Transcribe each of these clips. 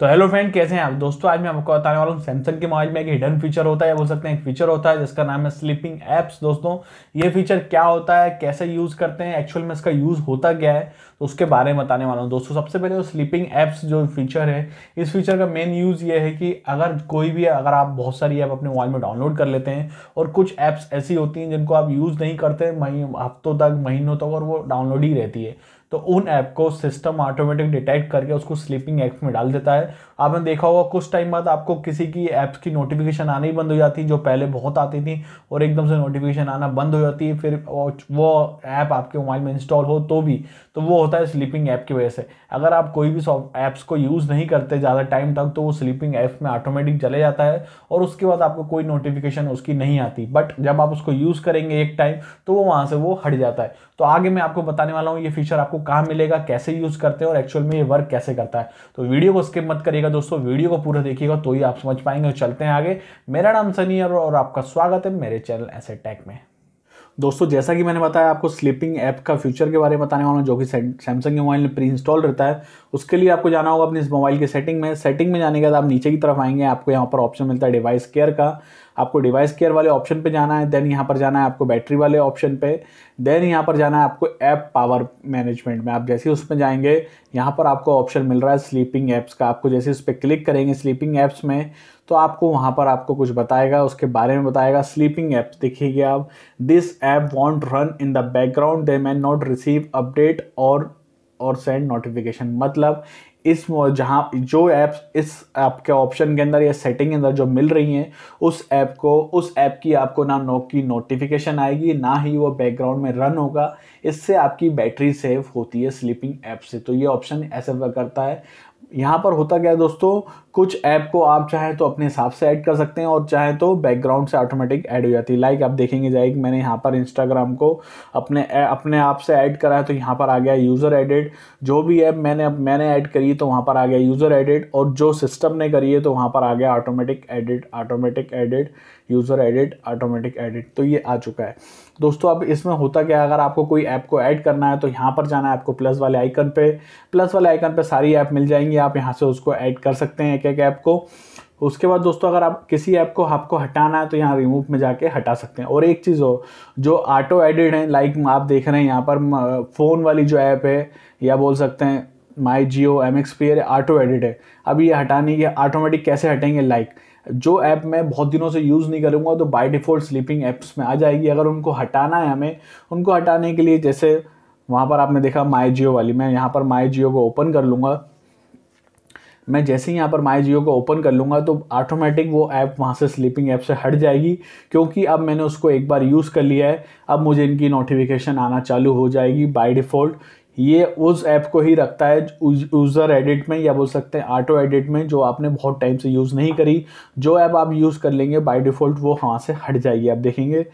तो hello friend कैसे हैं आप दोस्तों आज मैं आपको बताने वाला हूँ सैमसंग के मोबाइल में एक हिडन फीचर होता है बोल सकते हैं एक फीचर होता है जिसका नाम है स्लीपिंग एप्स दोस्तों ये फीचर क्या होता है कैसे यूज़ करते हैं एक्चुअल में इसका यूज़ होता क्या है तो उसके बारे में बताने वाला हूँ दोस्तों सबसे पहले वो स्लीपिंग ऐप्स जो फीचर है इस फीचर का मेन यूज़ ये है कि अगर कोई भी अगर आप बहुत सारी ऐप अपने मोबाइल में डाउनलोड कर लेते हैं और कुछ ऐप्स ऐसी होती हैं जिनको आप यूज़ नहीं करते हफ्तों तक महीनों तक और वो डाउनलोड ही रहती है तो उन ऐप को सिस्टम ऑटोमेटिक डिटेक्ट करके उसको स्लीपिंग ऐप में डाल देता है आपने देखा होगा कुछ टाइम बाद आपको किसी की ऐप्स की नोटिफिकेशन ही बंद हो जाती है जो पहले बहुत आती थी और एकदम से नोटिफिकेशन आना बंद हो जाती है फिर वो ऐप आपके मोबाइल में इंस्टॉल हो तो भी तो वो होता है स्लीपिंग ऐप की वजह से अगर आप कोई भी ऐप्स को यूज़ नहीं करते ज़्यादा टाइम तक तो वो स्लीपिंग ऐप में ऑटोमेटिक चले जाता है और उसके बाद आपको कोई नोटिफिकेशन उसकी नहीं आती बट जब आप उसको यूज़ करेंगे एक टाइम तो वो वहाँ से वो हट जाता है तो आगे मैं आपको बताने वाला हूँ ये फीचर आपको आपको कहाँ मिलेगा कैसे यूज़ करते हैं और एक्चुअल में ये वर्क कैसे करता है तो वीडियो को स्किप मत करिएगा दोस्तों वीडियो को पूरा देखिएगा तो ही आप समझ पाएंगे चलते हैं आगे मेरा नाम सनी और आपका स्वागत है मेरे चैनल ऐसे टैक में दोस्तों जैसा कि मैंने बताया आपको स्लीपिंग ऐप का फ्यूचर के बारे में बताने वाला हूँ जो कि सैमसंग के मोबाइल में प्री इंस्टॉल रहता है उसके लिए आपको जाना होगा अपने इस मोबाइल की सेटिंग में सेटिंग में जाने के बाद आप नीचे की तरफ आएंगे आपको यहाँ पर ऑप्शन मिलता है डिवाइस केयर का आपको डिवाइस केयर वाले ऑप्शन पे जाना है देन यहाँ पर जाना है आपको बैटरी वाले ऑप्शन पे देन यहाँ पर जाना है आपको ऐप पावर मैनेजमेंट में आप जैसे उसमें जाएंगे यहाँ पर आपको ऑप्शन मिल रहा है स्लीपिंग ऐप्स का आपको जैसे उस पर क्लिक करेंगे स्लीपिंग ऐप्स में तो आपको वहाँ पर आपको कुछ बताएगा उसके बारे में बताएगा स्लीपिंग ऐप्स देखिएगा आप this app won't run in the background they may not receive update और और सेंड नोटिफिकेशन मतलब इस जहाँ जो ऐप्स इस ऐप के ऑप्शन के अंदर या सेटिंग के अंदर जो मिल रही हैं उस ऐप को उस ऐप की आपको ना नो की नोटिफिकेशन आएगी ना ही वो बैकग्राउंड में रन होगा इससे आपकी बैटरी सेव होती है स्लीपिंग ऐप से तो ये ऑप्शन ऐसे करता है यहाँ पर होता क्या है दोस्तों कुछ ऐप को आप चाहे तो अपने हिसाब से ऐड कर सकते हैं और चाहे तो बैकग्राउंड से ऑटोमेटिक ऐड हो जाती है लाइक आप देखेंगे जाए कि मैंने यहाँ पर इंस्टाग्राम को अपने अपने आप से ऐड करा है तो यहाँ पर आ गया यूज़र एडिट जो भी ऐप मैंने मैंने ऐड करी तो वहाँ पर आ गया यूज़र एडिट और जो सिस्टम ने करी है तो वहाँ पर आ गया automatic edit automatic edit user edit automatic edit तो ये आ चुका है दोस्तों अब इसमें होता क्या अगर आपको कोई ऐप ऐप को ऐड करना है तो यहाँ पर जाना है आपको प्लस वाले आइकन पे प्लस वाले आइकन पे सारी ऐप मिल जाएंगी आप यहाँ से उसको ऐड कर सकते हैं एक एक ऐप को उसके बाद दोस्तों अगर आप किसी ऐप को आपको हटाना है तो यहाँ रिमूव में जाके हटा सकते हैं और एक चीज़ हो जो ऑटो एडिड है लाइक आप देख रहे हैं यहाँ पर फ़ोन वाली जो ऐप है या बोल सकते हैं माई जियो एम एक्सपीयर ऑटो एडिट है अभी ये हटाने ये ऑटोमेटिक कैसे हटेंगे लाइक जो ऐप मैं बहुत दिनों से यूज़ नहीं करूँगा तो बाई डिफ़ॉल्ट स्लीपिंग ऐप्स में आ जाएगी अगर उनको हटाना है हमें उनको हटाने के लिए जैसे वहाँ पर आपने देखा माई जियो वाली मैं यहाँ पर माई जियो को ओपन कर लूँगा मैं जैसे ही यहाँ पर माई जियो को ओपन कर लूँगा तो ऑटोमेटिक वो ऐप वहाँ से स्लीपिंग ऐप से हट जाएगी क्योंकि अब मैंने उसको एक बार यूज़ कर लिया है अब मुझे इनकी नोटिफिकेशन आना चालू हो जाएगी बाय डिफ़ॉल्ट ये उस ऐप को ही रखता है यूज़र एडिट में या बोल सकते हैं ऑटो एडिट में जो आपने बहुत टाइम से यूज़ नहीं करी जो ऐप आप यूज़ कर लेंगे बाय डिफ़ॉल्ट वो वहाँ से हट जाएगी आप देखेंगे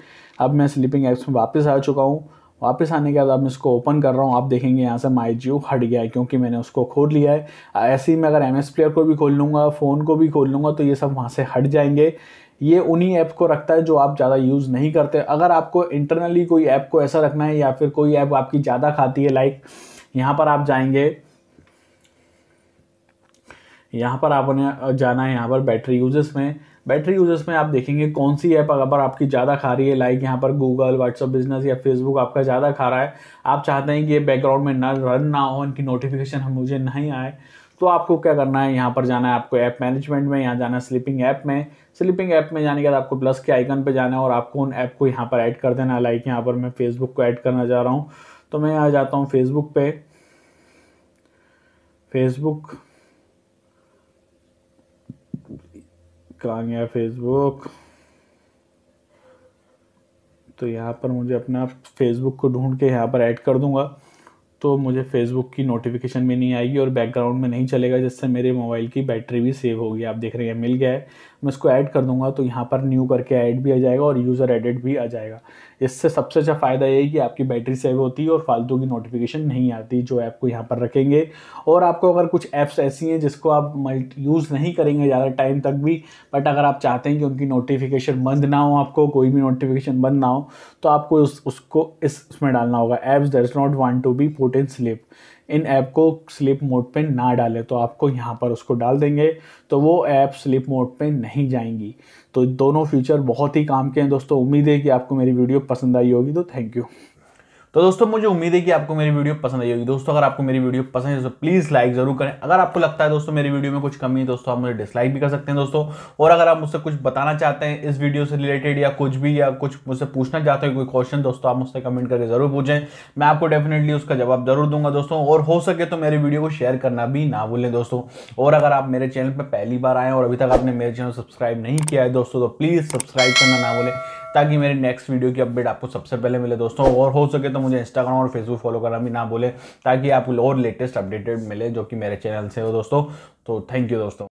अब मैं स्लीपिंग ऐप्स में वापस आ चुका हूँ वापस आने के बाद अब मैं इसको ओपन कर रहा हूँ आप देखेंगे यहाँ से माई जियो हट गया है क्योंकि मैंने उसको खोल लिया है ऐसे ही मैं अगर एम एस प्लेयर को भी खोल लूँगा फ़ोन को भी खोल लूँगा तो ये सब वहाँ से हट जाएंगे ये उन्हीं ऐप को रखता है जो आप ज़्यादा यूज़ नहीं करते अगर आपको इंटरनली कोई ऐप को ऐसा रखना है या फिर कोई ऐप आपकी ज़्यादा खाती है लाइक यहाँ पर आप जाएंगे यहाँ पर आपने जाना है यहाँ पर बैटरी यूजर्स में बैटरी यूजर्स में आप देखेंगे कौन सी ऐप अगर आपकी ज़्यादा खा रही है लाइक यहाँ पर गूगल व्हाट्सअप बिजनेस या फेसबुक आपका ज़्यादा खा रहा है आप चाहते हैं कि ये बैकग्राउंड में ना रन ना हो इनकी नोटिफिकेशन हम मुझे नहीं आए तो आपको क्या करना है यहाँ पर जाना है आपको ऐप मैनेजमेंट में यहाँ जाना है स्लीपिंग ऐप में स्लीपिंग ऐप में जाने के बाद आपको प्लस के आइकन पर जाना है और आपको उन ऐप को यहाँ पर ऐड कर देना है लाइक यहाँ पर मैं फेसबुक को ऐड करना चाह रहा हूँ तो मैं यहाँ जाता हूँ फेसबुक पे फेसबुक कहा गया फेसबुक तो यहाँ पर मुझे अपना फेसबुक को ढूंढ के यहाँ पर ऐड कर दूंगा तो मुझे फेसबुक की नोटिफिकेशन भी नहीं आएगी और बैकग्राउंड में नहीं चलेगा जिससे मेरे मोबाइल की बैटरी भी सेव होगी आप देख रहे हैं मिल गया है मैं इसको ऐड कर दूंगा तो यहाँ पर न्यू करके ऐड भी आ जाएगा और यूज़र एडिट भी आ जाएगा इससे सबसे अच्छा फ़ायदा ये है कि आपकी बैटरी सेव होती है और फालतू की नोटिफिकेशन नहीं आती जो ऐप को यहाँ पर रखेंगे और आपको अगर कुछ ऐप्स ऐसी हैं जिसको आप मल्टी यूज़ नहीं करेंगे ज़्यादा टाइम तक भी बट अगर आप चाहते हैं कि उनकी नोटिफिकेशन बंद ना हो आपको कोई भी नोटिफिकेशन बंद ना हो तो आपको उस, उसको इस उसमें डालना होगा apps that's not want to be put put in sleep in app को स्लिप मोड पे ना डालें तो आपको यहाँ पर उसको डाल देंगे तो वो ऐप स्लिप मोड पे नहीं जाएंगी तो दोनों फीचर बहुत ही काम के हैं दोस्तों उम्मीद है कि आपको मेरी वीडियो पसंद आई होगी तो थैंक यू तो दोस्तों मुझे उम्मीद है कि आपको मेरी वीडियो पसंद आई होगी दोस्तों अगर आपको मेरी वीडियो पसंद है तो प्लीज़ लाइक जरूर करें अगर आपको लगता है दोस्तों मेरी वीडियो में कुछ कमी है दोस्तों आप मुझे डिसलाइक भी कर सकते हैं दोस्तों और अगर आप मुझसे कुछ बताना चाहते हैं इस वीडियो से रिलेटेड या कुछ भी या कुछ मुझसे पूछना चाहते हो कोई क्वेश्चन दोस्तों आप मुझसे कमेंट करके जरूर पूछें मैं आपको डेफिनेटली उसका जवाब जरूर दूंगा दोस्तों और हो सके तो मेरी वीडियो को शेयर करना भी ना भूलें दोस्तों और अगर आप मेरे चैनल पर पहली बार आए और अभी तक आपने मेरे चैनल सब्सक्राइब नहीं किया है दोस्तों तो प्लीज़ सब्सक्राइब करना ना भूलें ताकि मेरी नेक्स्ट वीडियो की अपडेट आपको सबसे पहले मिले दोस्तों और हो सके तो मुझे इंस्टाग्राम और फेसबुक फॉलो करना भी ना बोले ताकि आपको और लेटेस्ट अपडेटेड मिले जो कि मेरे चैनल से हो दोस्तों तो थैंक यू दोस्तों